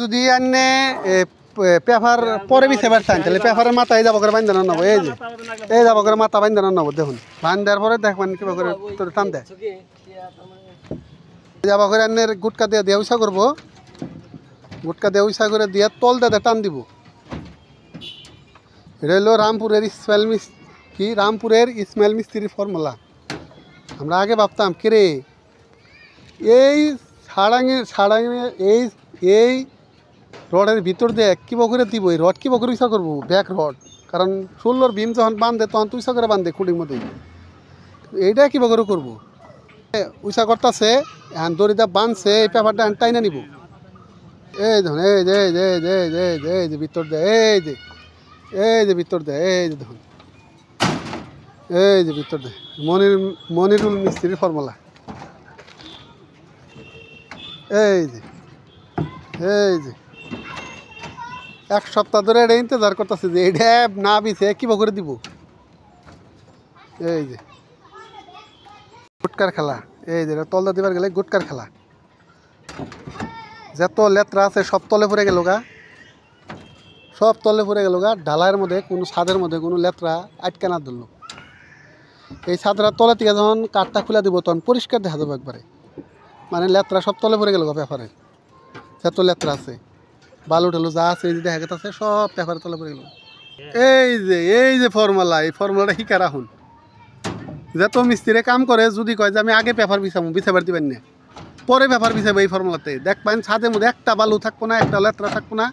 যদি এনে পেপার পরে বিছে পারছেন তাহলে পেপারের মাথা এই যাব করে বান্ধান নেবো এই যে এই যাব করে মাথা বান্ধ নেবো দেখুন বান দেওয়ার পরে দেখবেন কিবা করে তোর টান দেয় যাব করে আনের গুটকা দিয়ে দেওয়া উষা করবো গুটকা দিয়ে উষা করে দিয়ে তল দে টান দিব এটা হলো রামপুরের স্মেল মিস কি রামপুরের স্মেল মিস্ত্রির ফর্মুলা আমরা আগে ভাবতাম কিরে এই সাড়াঙে সাড়াঙে এই এই রডের ভিতর দিয়ে এক কিবো করে দিব এই রড কিবো করে উইসা করবো ব্যাক রড কারণ ষোলোর বিম যখন বান্ধে তখন তুই করে বান্ধে খুঁটির মধ্যেই এইটা কিবো করে করবো উইসা করতেছে হ্যান দড়িটা বাঁধছে এই পেপারটা হ্যান টাইনা নিব এই ধরুন এই যে এই যে এই যে এই যে এই যে এই যে ভিতর দে এই যে এই যে ভিতর দে এই যে ধরুন এই যে ভিতর দে মনির মনিরুল মিস্ত্রির ফর্মুলা এই যে এই যে এক সপ্তাহ ধরে এটা ইন্তজার করতেছে যে এটা না বিছে কীভাবে করে দিব এই যে গুটকার খেলা এই যে তলদা দিবার গেলে গুটকার খেলা যত লেত্রা আছে সব তলে পড়ে গেল গা সব তলে পড়ে গেল গা ঢালাইয়ের মধ্যে কোনো ছাদের মধ্যে কোনো লেত্রা আটকে না ধরল এই ছাদরা তলে থেকে যখন কাঠটা খুলে দিব তখন পরিষ্কার দেখা যাবে একবারে মানে লেত্রা সব তলে পড়ে গেল গা পেপারে যত লেত্রা আছে বালু টালু যা আছে এই যে দেখা গেছে সব পেপারে তলা পড়ে গেল এই যে এই যে ফর্মুলা এই ফর্মুলাটা শিকার আহুন তো মিস্ত্রিরে কাম করে যদি কয় যে আমি আগে পেপার বিছাবো বিছাবার দিবেন না পরে পেপার বিছাবো এই ফর্মুলাতে দেখবেন ছাদের মধ্যে একটা বালু থাকবো না একটা লেত্রা থাকবো না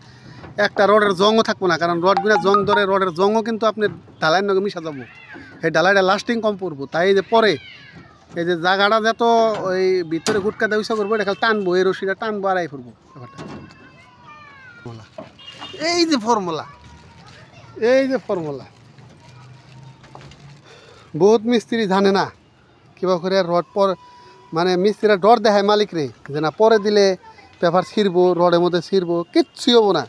একটা রডের জংও থাকবো না কারণ রড বিনা জং ধরে রডের জংও কিন্তু আপনি ঢালাইয়ের নগে মিশা যাবো সেই ঢালাইটা লাস্টিং কম পড়বো তাই যে পরে এই যে জায়গাটা যত ওই ভিতরে গুটকা দেওয়া করবো এটা খালি টানবো এই রশিটা টানবো আর এই ফুরবো ব্যাপারটা ফর্মুলা এই যে ফর্মুলা এই যে ফর্মুলা বহুত মিস্ত্রি জানে না কিবা করে রড পর মানে মিস্ত্রিরা ডর দেখায় রে যে না পরে দিলে পেপার ছিঁড়বো রডের মধ্যে ছিঁড়বো কিচ্ছু হবো না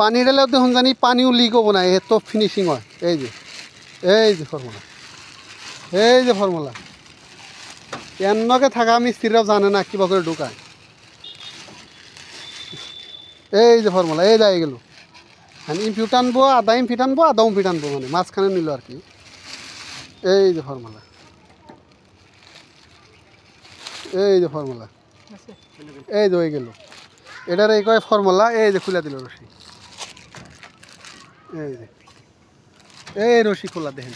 পানি ঢেলেও দেখুন জানি পানিও লিক হবো না এত ফিনিশিং হয় এই যে এই যে ফর্মুলা এই যে ফর্মুলা এনকে থাকা মিস্ত্রিরাও জানে না কিবা করে ঢুকায় এই যে ফর্মুলা এই দাঁড়িয়ে গেল হ্যাঁ ইমফি টানবো আদা ইমফি টানবো আদা উমফি টানবো মানে মাঝখানে নিল আর কি এই যে ফর্মুলা এই যে ফর্মুলা এই যে হয়ে গেল এটার এই কয় ফর্মুলা এই যে খুলে দিল রশি এই যে এই রশি খোলা দেখেন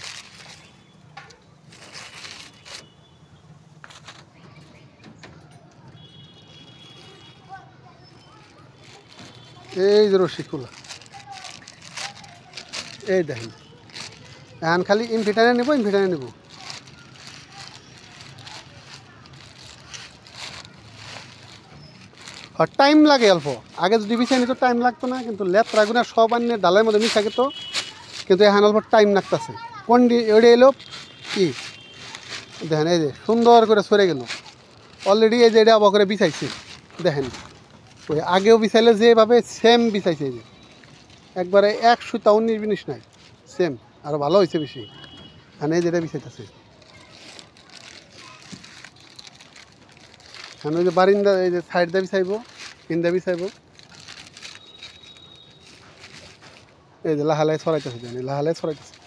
এই যে রশিকুলা এই দেখেন এখন খালি ইনভিটারে নিব ইনভিটারে নিব টাইম লাগে অল্প আগে যদি বিছাই নিত টাইম লাগতো না কিন্তু লেপ রাগুনা সব আনিয়ে ডালের মধ্যে মিশা গেত কিন্তু এখন অল্প টাইম লাগতেছে কোন এডে এলো কি দেখেন এই যে সুন্দর করে সরে গেল অলরেডি এই যে এটা অবাক করে বিছাইছি দেখেন করে আগেও বিছাইলে যেভাবে সেম বিছাইছে যে একবারে একশো তাও জিনিস নাই সেম আর ভালো হয়েছে বেশি এখানে যেটা বিছাইতেছে এখানে যে বারিন্দা এই যে সাইড দাবি চাইব ইন্দা চাইব এই যে লাহালাই ছড়াইতেছে লাহালাই ছড়াইতেছে